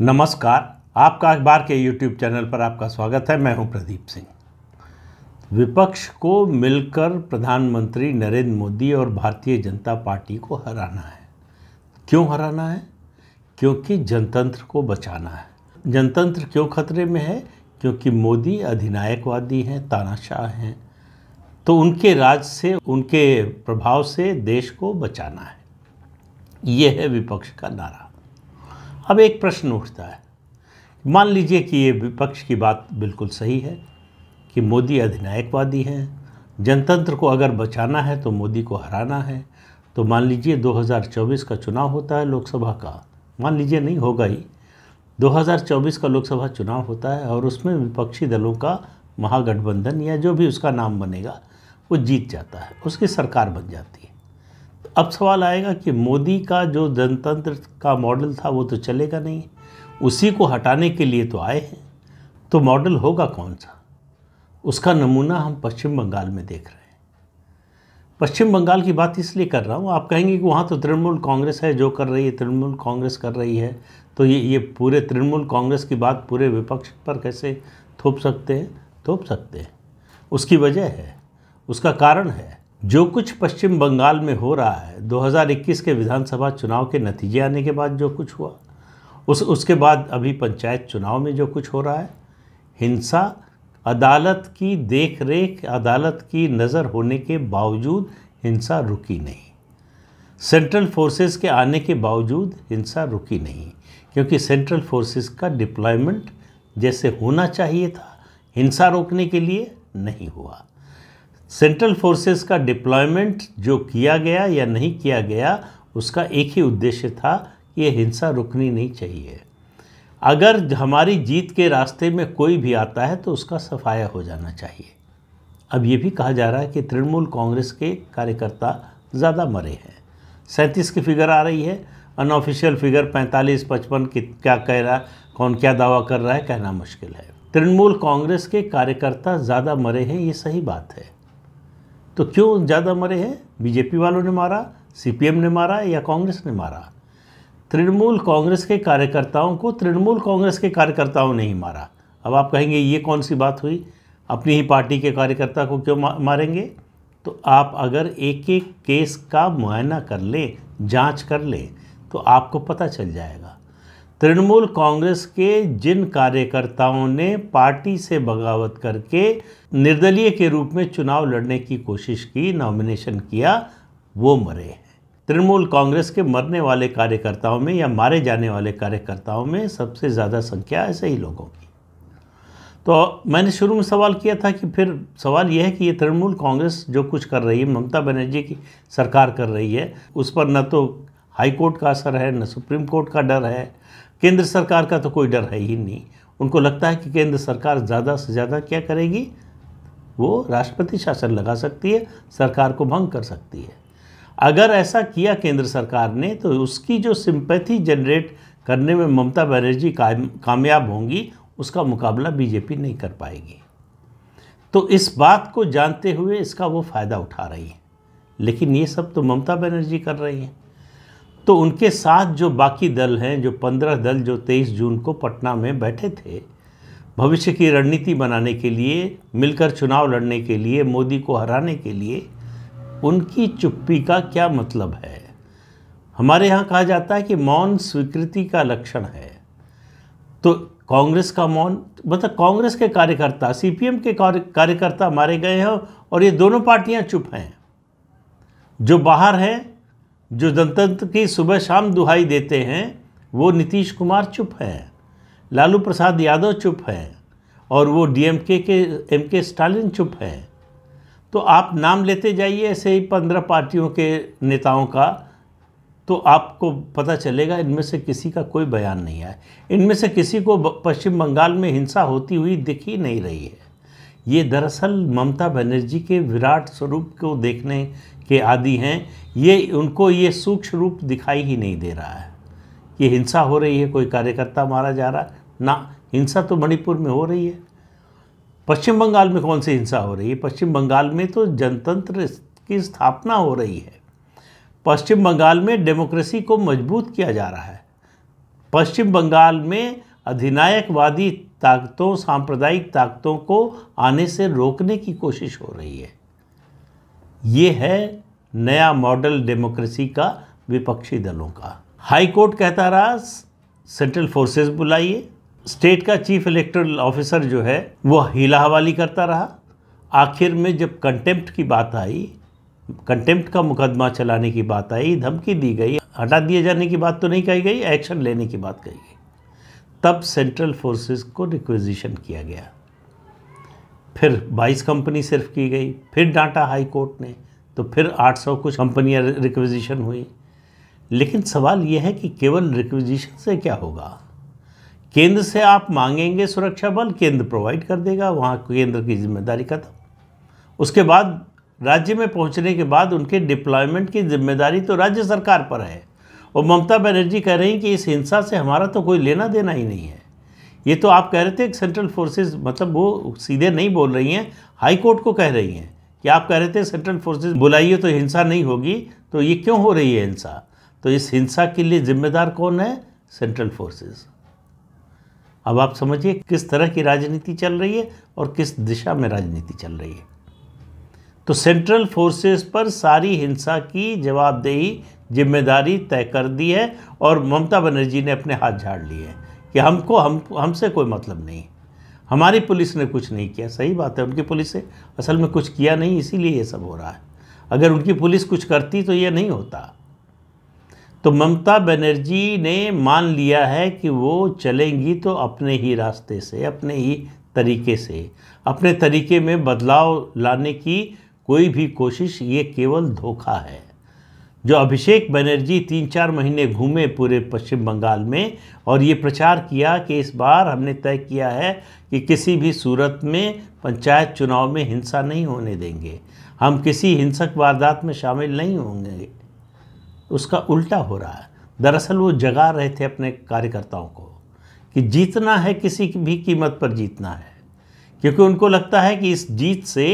नमस्कार आपका अखबार के यूट्यूब चैनल पर आपका स्वागत है मैं हूं प्रदीप सिंह विपक्ष को मिलकर प्रधानमंत्री नरेंद्र मोदी और भारतीय जनता पार्टी को हराना है क्यों हराना है क्योंकि जनतंत्र को बचाना है जनतंत्र क्यों खतरे में है क्योंकि मोदी अधिनायकवादी हैं तानाशाह हैं तो उनके राज से उनके प्रभाव से देश को बचाना है यह है विपक्ष का नारा अब एक प्रश्न उठता है मान लीजिए कि ये विपक्ष की बात बिल्कुल सही है कि मोदी अधिनायकवादी हैं जनतंत्र को अगर बचाना है तो मोदी को हराना है तो मान लीजिए 2024 का चुनाव होता है लोकसभा का मान लीजिए नहीं होगा ही 2024 का लोकसभा चुनाव होता है और उसमें विपक्षी दलों का महागठबंधन या जो भी उसका नाम बनेगा वो जीत जाता है उसकी सरकार बन जाती है अब सवाल आएगा कि मोदी का जो जनतंत्र का मॉडल था वो तो चलेगा नहीं उसी को हटाने के लिए तो आए हैं तो मॉडल होगा कौन सा उसका नमूना हम पश्चिम बंगाल में देख रहे हैं पश्चिम बंगाल की बात इसलिए कर रहा हूँ आप कहेंगे कि वहाँ तो तृणमूल कांग्रेस है जो कर रही है तृणमूल कांग्रेस कर रही है तो ये ये पूरे तृणमूल कांग्रेस की बात पूरे विपक्ष पर कैसे थोप सकते हैं थोप सकते हैं उसकी वजह है उसका कारण है जो कुछ पश्चिम बंगाल में हो रहा है 2021 के विधानसभा चुनाव के नतीजे आने के बाद जो कुछ हुआ उस उसके बाद अभी पंचायत चुनाव में जो कुछ हो रहा है हिंसा अदालत की देख रेख अदालत की नज़र होने के बावजूद हिंसा रुकी नहीं सेंट्रल फोर्सेस के आने के बावजूद हिंसा रुकी नहीं क्योंकि सेंट्रल फोर्सेस का डिप्लॉयमेंट जैसे होना चाहिए था हिंसा रोकने के लिए नहीं हुआ सेंट्रल फोर्सेस का डिप्लॉयमेंट जो किया गया या नहीं किया गया उसका एक ही उद्देश्य था कि यह हिंसा रुकनी नहीं चाहिए अगर हमारी जीत के रास्ते में कोई भी आता है तो उसका सफाया हो जाना चाहिए अब ये भी कहा जा रहा है कि तृणमूल कांग्रेस के कार्यकर्ता ज़्यादा मरे हैं सैंतीस की फिगर आ रही है अनऑफिशियल फिगर पैंतालीस पचपन क्या कह रहा है कौन क्या दावा कर रहा है कहना मुश्किल है तृणमूल कांग्रेस के कार्यकर्ता ज़्यादा मरे हैं ये सही बात है तो क्यों ज़्यादा मरे हैं बीजेपी वालों ने मारा सीपीएम ने मारा या कांग्रेस ने मारा तृणमूल कांग्रेस के कार्यकर्ताओं को तृणमूल कांग्रेस के कार्यकर्ताओं ने ही मारा अब आप कहेंगे ये कौन सी बात हुई अपनी ही पार्टी के कार्यकर्ता को क्यों मारेंगे तो आप अगर एक एक केस का मुआयना कर लें जांच कर लें तो आपको पता चल जाएगा तृणमूल कांग्रेस के जिन कार्यकर्ताओं ने पार्टी से बगावत करके निर्दलीय के रूप में चुनाव लड़ने की कोशिश की नॉमिनेशन किया वो मरे हैं तृणमूल कांग्रेस के मरने वाले कार्यकर्ताओं में या मारे जाने वाले कार्यकर्ताओं में सबसे ज़्यादा संख्या ऐसे ही लोगों की तो मैंने शुरू में सवाल किया था कि फिर सवाल यह है कि ये तृणमूल कांग्रेस जो कुछ कर रही है ममता बनर्जी की सरकार कर रही है उस पर न तो हाई कोर्ट का असर है न सुप्रीम कोर्ट का डर है केंद्र सरकार का तो कोई डर है ही नहीं उनको लगता है कि केंद्र सरकार ज़्यादा से ज़्यादा क्या करेगी वो राष्ट्रपति शासन लगा सकती है सरकार को भंग कर सकती है अगर ऐसा किया केंद्र सरकार ने तो उसकी जो सिंपैथी जनरेट करने में ममता बनर्जी कामयाब होंगी उसका मुकाबला बीजेपी नहीं कर पाएगी तो इस बात को जानते हुए इसका वो फ़ायदा उठा रही है लेकिन ये सब तो ममता बनर्जी कर रही हैं तो उनके साथ जो बाकी दल हैं जो पंद्रह दल जो तेईस जून को पटना में बैठे थे भविष्य की रणनीति बनाने के लिए मिलकर चुनाव लड़ने के लिए मोदी को हराने के लिए उनकी चुप्पी का क्या मतलब है हमारे यहाँ कहा जाता है कि मौन स्वीकृति का लक्षण है तो कांग्रेस का मौन मतलब कांग्रेस के कार्यकर्ता सीपीएम के कार्यकर्ता मारे गए हैं और ये दोनों पार्टियाँ चुप हैं जो बाहर हैं जो जनतंत्र की सुबह शाम दुहाई देते हैं वो नीतीश कुमार चुप है लालू प्रसाद यादव चुप है और वो डीएमके के एम के स्टालिन चुप है तो आप नाम लेते जाइए ऐसे ही पंद्रह पार्टियों के नेताओं का तो आपको पता चलेगा इनमें से किसी का कोई बयान नहीं आया इनमें से किसी को पश्चिम बंगाल में हिंसा होती हुई दिख ही नहीं रही है ये दरअसल ममता बनर्जी के विराट स्वरूप को देखने के आदि हैं ये उनको ये सूक्ष्म रूप दिखाई ही नहीं दे रहा है ये हिंसा हो रही है कोई कार्यकर्ता मारा जा रहा है ना हिंसा तो मणिपुर में हो रही है पश्चिम बंगाल में कौन सी हिंसा हो रही है पश्चिम बंगाल में तो जनतंत्र की स्थापना हो रही है पश्चिम बंगाल में डेमोक्रेसी को मजबूत किया जा रहा है पश्चिम बंगाल में अधिनायकवादी ताकतों सांप्रदायिक ताकतों को आने से रोकने की कोशिश हो रही है ये है नया मॉडल डेमोक्रेसी का विपक्षी दलों का हाई कोर्ट कहता रहा सेंट्रल फोर्सेस बुलाइए स्टेट का चीफ इलेक्टोरल ऑफिसर जो है वो हिला हवाली करता रहा आखिर में जब कंटेम्प्ट की बात आई कंटेम्प्ट का मुकदमा चलाने की बात आई धमकी दी गई हटा दिए जाने की बात तो नहीं कही गई एक्शन लेने की बात कही गई तब सेंट्रल फोर्सेस को रिक्वेजिशन किया गया फिर 22 कंपनी सिर्फ की गई फिर डांटा हाई कोर्ट ने तो फिर 800 कुछ कंपनियां रिक्वेजिशन हुई लेकिन सवाल यह है कि केवल रिक्वेजिशन से क्या होगा केंद्र से आप मांगेंगे सुरक्षा बल केंद्र प्रोवाइड कर देगा वहाँ केंद्र की जिम्मेदारी खत्म उसके बाद राज्य में पहुँचने के बाद उनके डिप्लॉयमेंट की जिम्मेदारी तो राज्य सरकार पर है और ममता बनर्जी कह रही कि इस हिंसा से हमारा तो कोई लेना देना ही नहीं है ये तो आप कह रहे थे सेंट्रल फोर्सेस मतलब वो सीधे नहीं बोल रही हैं हाई कोर्ट को कह रही हैं कि आप कह रहे थे सेंट्रल फोर्सेस बुलाइए तो हिंसा नहीं होगी तो ये क्यों हो रही है हिंसा तो इस हिंसा के लिए जिम्मेदार कौन है सेंट्रल फोर्सेस अब आप समझिए किस तरह की राजनीति चल रही है और किस दिशा में राजनीति चल रही है तो सेंट्रल फोर्सेस पर सारी हिंसा की जवाबदेही जिम्मेदारी तय कर दी है और ममता बनर्जी ने अपने हाथ झाड़ लिए हैं कि हमको हम हमसे कोई मतलब नहीं हमारी पुलिस ने कुछ नहीं किया सही बात है उनकी पुलिस ने असल में कुछ किया नहीं इसीलिए ये सब हो रहा है अगर उनकी पुलिस कुछ करती तो ये नहीं होता तो ममता बनर्जी ने मान लिया है कि वो चलेंगी तो अपने ही रास्ते से अपने ही तरीके से अपने तरीके में बदलाव लाने की कोई भी कोशिश ये केवल धोखा है जो अभिषेक बनर्जी तीन चार महीने घूमे पूरे पश्चिम बंगाल में और ये प्रचार किया कि इस बार हमने तय किया है कि किसी भी सूरत में पंचायत चुनाव में हिंसा नहीं होने देंगे हम किसी हिंसक वारदात में शामिल नहीं होंगे उसका उल्टा हो रहा है दरअसल वो जगा रहे थे अपने कार्यकर्ताओं को कि जीतना है किसी भी कीमत पर जीतना है क्योंकि उनको लगता है कि इस जीत से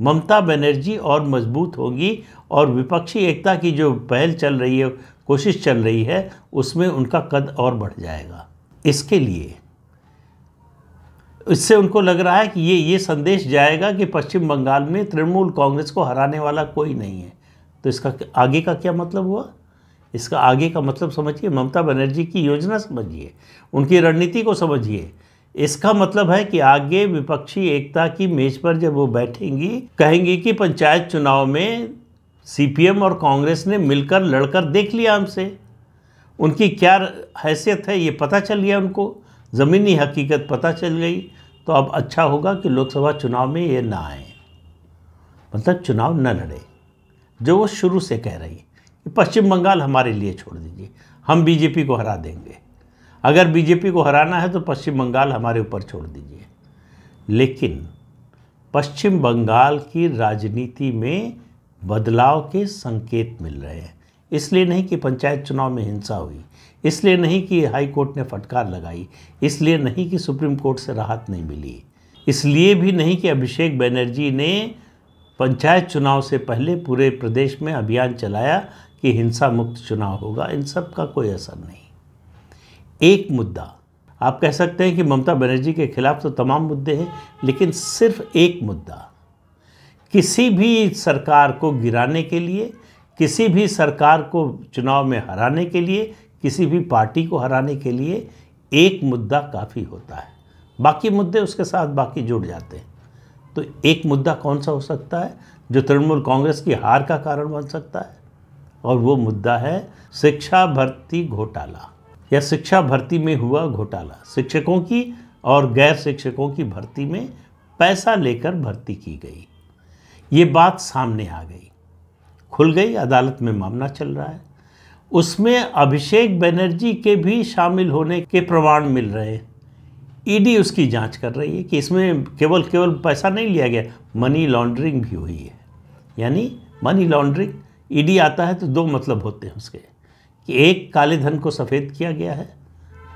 ममता बनर्जी और मजबूत होगी और विपक्षी एकता की जो पहल चल रही है कोशिश चल रही है उसमें उनका कद और बढ़ जाएगा इसके लिए इससे उनको लग रहा है कि ये ये संदेश जाएगा कि पश्चिम बंगाल में तृणमूल कांग्रेस को हराने वाला कोई नहीं है तो इसका आगे का क्या मतलब हुआ इसका आगे का मतलब समझिए ममता बनर्जी की योजना समझिए उनकी रणनीति को समझिए इसका मतलब है कि आगे विपक्षी एकता की मेज पर जब वो बैठेंगी कहेंगी कि पंचायत चुनाव में सीपीएम और कांग्रेस ने मिलकर लड़कर देख लिया हमसे उनकी क्या हैसियत है ये पता चल गया उनको ज़मीनी हकीकत पता चल गई तो अब अच्छा होगा कि लोकसभा चुनाव में ये ना आए मतलब चुनाव न लड़े जो वो शुरू से कह रही कि पश्चिम बंगाल हमारे लिए छोड़ दीजिए हम बीजेपी को हरा देंगे अगर बीजेपी को हराना है तो पश्चिम बंगाल हमारे ऊपर छोड़ दीजिए लेकिन पश्चिम बंगाल की राजनीति में बदलाव के संकेत मिल रहे हैं इसलिए नहीं कि पंचायत चुनाव में हिंसा हुई इसलिए नहीं कि हाई कोर्ट ने फटकार लगाई इसलिए नहीं कि सुप्रीम कोर्ट से राहत नहीं मिली इसलिए भी नहीं कि अभिषेक बनर्जी ने पंचायत चुनाव से पहले पूरे प्रदेश में अभियान चलाया कि हिंसा मुक्त चुनाव होगा इन सब का कोई असर नहीं एक मुद्दा आप कह सकते हैं कि ममता बनर्जी के खिलाफ तो तमाम मुद्दे हैं लेकिन सिर्फ एक मुद्दा किसी भी सरकार को गिराने के लिए किसी भी सरकार को चुनाव में हराने के लिए किसी भी पार्टी को हराने के लिए एक मुद्दा काफ़ी होता है बाकी मुद्दे उसके साथ बाकी जुड़ जाते हैं तो एक मुद्दा कौन सा हो सकता है जो तृणमूल कांग्रेस की हार का कारण बन सकता है और वो मुद्दा है शिक्षा भर्ती घोटाला या शिक्षा भर्ती में हुआ घोटाला शिक्षकों की और गैर शिक्षकों की भर्ती में पैसा लेकर भर्ती की गई ये बात सामने आ गई खुल गई अदालत में मामला चल रहा है उसमें अभिषेक बनर्जी के भी शामिल होने के प्रमाण मिल रहे हैं ईडी उसकी जांच कर रही है कि इसमें केवल केवल पैसा नहीं लिया गया मनी लॉन्ड्रिंग भी हुई है यानी मनी लॉन्ड्रिंग ईडी आता है तो दो मतलब होते हैं उसके कि एक काले धन को सफ़ेद किया गया है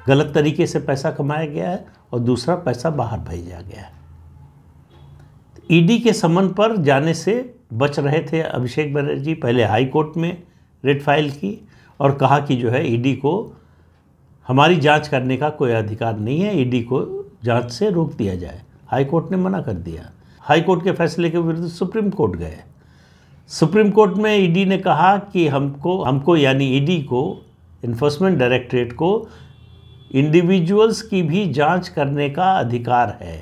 गलत तरीके से पैसा कमाया गया है और दूसरा पैसा बाहर भेजा गया है ईडी तो e के समन पर जाने से बच रहे थे अभिषेक बनर्जी पहले हाई कोर्ट में रेट फाइल की और कहा कि जो है ईडी e को हमारी जांच करने का कोई अधिकार नहीं है ईडी e को जांच से रोक दिया जाए हाई कोर्ट ने मना कर दिया हाई कोर्ट के फैसले के विरुद्ध सुप्रीम कोर्ट गए सुप्रीम कोर्ट में ईडी e ने कहा कि हमको हमको यानी ईडी e को इन्फोर्समेंट डायरेक्टरेट को इंडिविजुअल्स की भी जांच करने का अधिकार है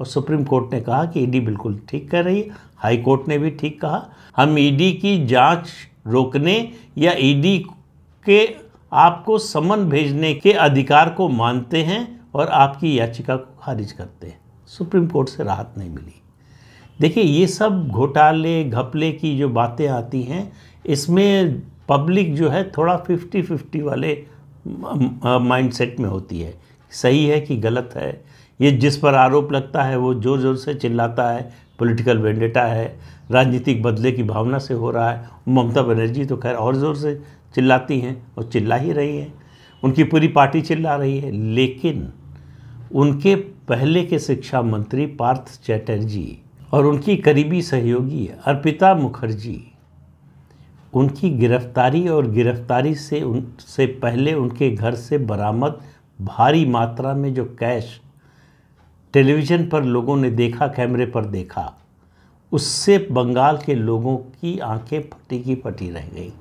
और सुप्रीम कोर्ट ने कहा कि ईडी e बिल्कुल ठीक कर रही है हाई कोर्ट ने भी ठीक कहा हम ईडी की जांच रोकने या ईडी के आपको समन भेजने के अधिकार को मानते हैं और आपकी याचिका को खारिज करते हैं सुप्रीम कोर्ट से राहत नहीं मिली देखिए ये सब घोटाले घपले की जो बातें आती हैं इसमें पब्लिक जो है थोड़ा फिफ्टी फिफ्टी वाले माइंडसेट में होती है सही है कि गलत है ये जिस पर आरोप लगता है वो ज़ोर ज़ोर से चिल्लाता है पॉलिटिकल वेंडेटा है राजनीतिक बदले की भावना से हो रहा है ममता बनर्जी तो खैर और ज़ोर से चिल्लाती हैं और चिल्ला ही रही हैं उनकी पूरी पार्टी चिल्ला रही है लेकिन उनके पहले के शिक्षा मंत्री पार्थ चैटर्जी और उनकी करीबी सहयोगी अर्पिता मुखर्जी उनकी गिरफ्तारी और गिरफ्तारी से उनसे पहले उनके घर से बरामद भारी मात्रा में जो कैश टेलीविज़न पर लोगों ने देखा कैमरे पर देखा उससे बंगाल के लोगों की आंखें फटी की फटी रह गई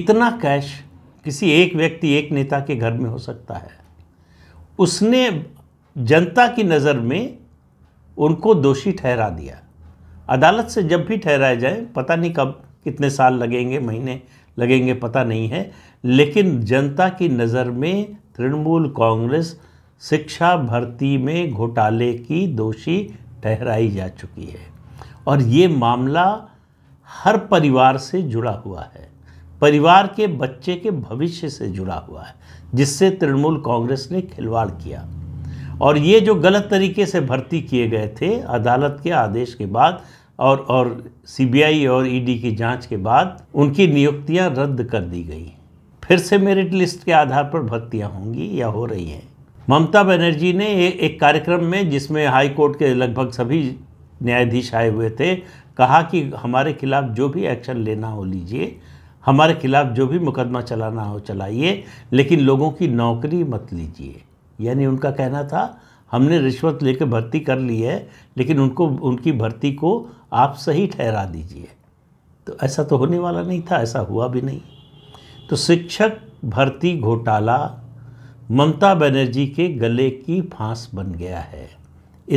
इतना कैश किसी एक व्यक्ति एक नेता के घर में हो सकता है उसने जनता की नज़र में उनको दोषी ठहरा दिया अदालत से जब भी ठहराए जाए पता नहीं कब कितने साल लगेंगे महीने लगेंगे पता नहीं है लेकिन जनता की नज़र में तृणमूल कांग्रेस शिक्षा भर्ती में घोटाले की दोषी ठहराई जा चुकी है और ये मामला हर परिवार से जुड़ा हुआ है परिवार के बच्चे के भविष्य से जुड़ा हुआ है जिससे तृणमूल कांग्रेस ने खिलवाड़ किया और ये जो गलत तरीके से भर्ती किए गए थे अदालत के आदेश के बाद और और सीबीआई और ईडी e की जांच के बाद उनकी नियुक्तियां रद्द कर दी गई फिर से मेरिट लिस्ट के आधार पर भर्तियां होंगी या हो रही हैं ममता बनर्जी ने एक कार्यक्रम में जिसमें हाई कोर्ट के लगभग सभी न्यायाधीश आए हुए थे कहा कि हमारे खिलाफ जो भी एक्शन लेना हो लीजिए हमारे खिलाफ जो भी मुकदमा चलाना हो चलाइए लेकिन लोगों की नौकरी मत लीजिए यानी उनका कहना था हमने रिश्वत लेकर भर्ती कर ली है लेकिन उनको उनकी भर्ती को आप सही ठहरा दीजिए तो ऐसा तो होने वाला नहीं था ऐसा हुआ भी नहीं तो शिक्षक भर्ती घोटाला ममता बनर्जी के गले की फांस बन गया है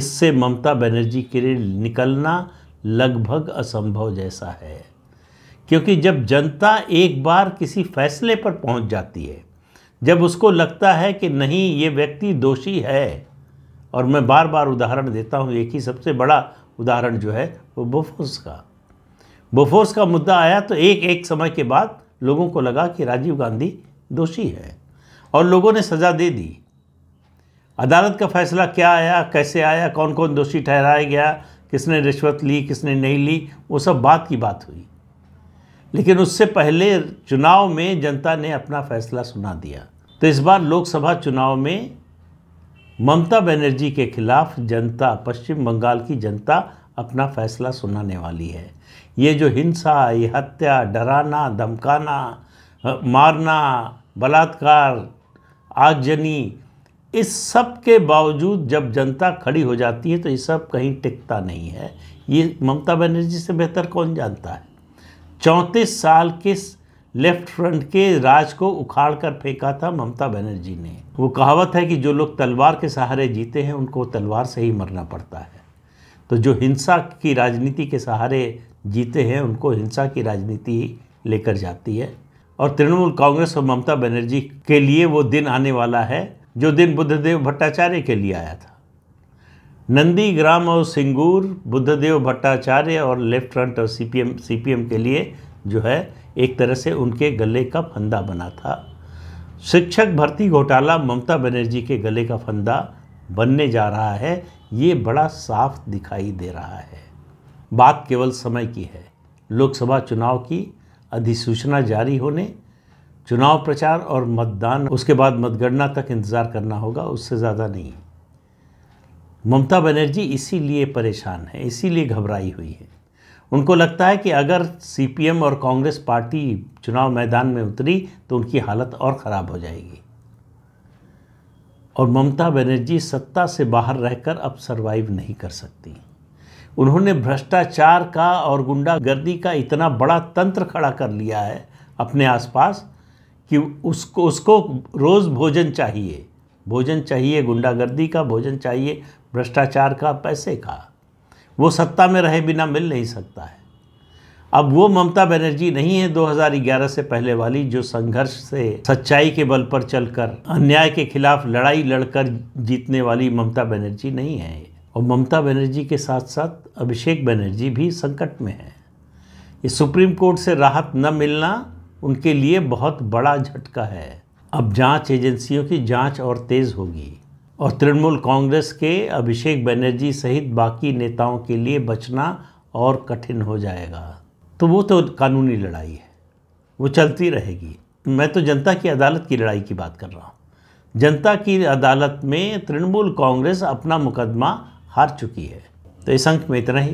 इससे ममता बनर्जी के लिए निकलना लगभग असंभव जैसा है क्योंकि जब जनता एक बार किसी फैसले पर पहुंच जाती है जब उसको लगता है कि नहीं ये व्यक्ति दोषी है और मैं बार बार उदाहरण देता हूँ एक ही सबसे बड़ा उदाहरण जो है वो बोफोर्स का बोफोर्स का मुद्दा आया तो एक एक समय के बाद लोगों को लगा कि राजीव गांधी दोषी है और लोगों ने सज़ा दे दी अदालत का फैसला क्या आया कैसे आया कौन कौन दोषी ठहराया गया किसने रिश्वत ली किसने नहीं ली वो सब बात की बात हुई लेकिन उससे पहले चुनाव में जनता ने अपना फैसला सुना दिया तो इस बार लोकसभा चुनाव में ममता बनर्जी के खिलाफ जनता पश्चिम बंगाल की जनता अपना फैसला सुनाने वाली है ये जो हिंसा ये हत्या डराना धमकाना मारना बलात्कार आगजनी इस सब के बावजूद जब जनता खड़ी हो जाती है तो ये सब कहीं टिकता नहीं है ये ममता बनर्जी से बेहतर कौन जानता है चौंतीस साल के लेफ्ट फ्रंट के राज को उखाड़ कर फेंका था ममता बनर्जी ने वो कहावत है कि जो लोग तलवार के सहारे जीते हैं उनको तलवार से ही मरना पड़ता है तो जो हिंसा की राजनीति के सहारे जीते हैं उनको हिंसा की राजनीति लेकर जाती है और तृणमूल कांग्रेस और ममता बनर्जी के लिए वो दिन आने वाला है जो दिन बुद्धदेव भट्टाचार्य के लिए आया था नंदीग्राम और सिंगूर बुद्धदेव भट्टाचार्य और लेफ्ट फ्रंट और सीपीएम सीपीएम के लिए जो है एक तरह से उनके गले का फंदा बना था शिक्षक भर्ती घोटाला ममता बनर्जी के गले का फंदा बनने जा रहा है ये बड़ा साफ दिखाई दे रहा है बात केवल समय की है लोकसभा चुनाव की अधिसूचना जारी होने चुनाव प्रचार और मतदान उसके बाद मतगणना तक इंतज़ार करना होगा उससे ज़्यादा नहीं ममता बनर्जी इसीलिए परेशान है इसीलिए घबराई हुई है उनको लगता है कि अगर सीपीएम और कांग्रेस पार्टी चुनाव मैदान में उतरी तो उनकी हालत और ख़राब हो जाएगी और ममता बनर्जी सत्ता से बाहर रहकर अब सरवाइव नहीं कर सकती उन्होंने भ्रष्टाचार का और गुंडागर्दी का इतना बड़ा तंत्र खड़ा कर लिया है अपने आसपास कि उसको उसको रोज़ भोजन चाहिए भोजन चाहिए गुंडागर्दी का भोजन चाहिए भ्रष्टाचार का पैसे का वो सत्ता में रहे बिना मिल नहीं सकता है अब वो ममता बनर्जी नहीं है 2011 से पहले वाली जो संघर्ष से सच्चाई के बल पर चलकर अन्याय के खिलाफ लड़ाई लड़कर जीतने वाली ममता बनर्जी नहीं है और ममता बनर्जी के साथ साथ अभिषेक बनर्जी भी संकट में है ये सुप्रीम कोर्ट से राहत न मिलना उनके लिए बहुत बड़ा झटका है अब जांच एजेंसियों की जांच और तेज़ होगी और तृणमूल कांग्रेस के अभिषेक बनर्जी सहित बाकी नेताओं के लिए बचना और कठिन हो जाएगा तो वो तो कानूनी लड़ाई है वो चलती रहेगी मैं तो जनता की अदालत की लड़ाई की बात कर रहा हूँ जनता की अदालत में तृणमूल कांग्रेस अपना मुकदमा हार चुकी है तो इस अंक में इतना ही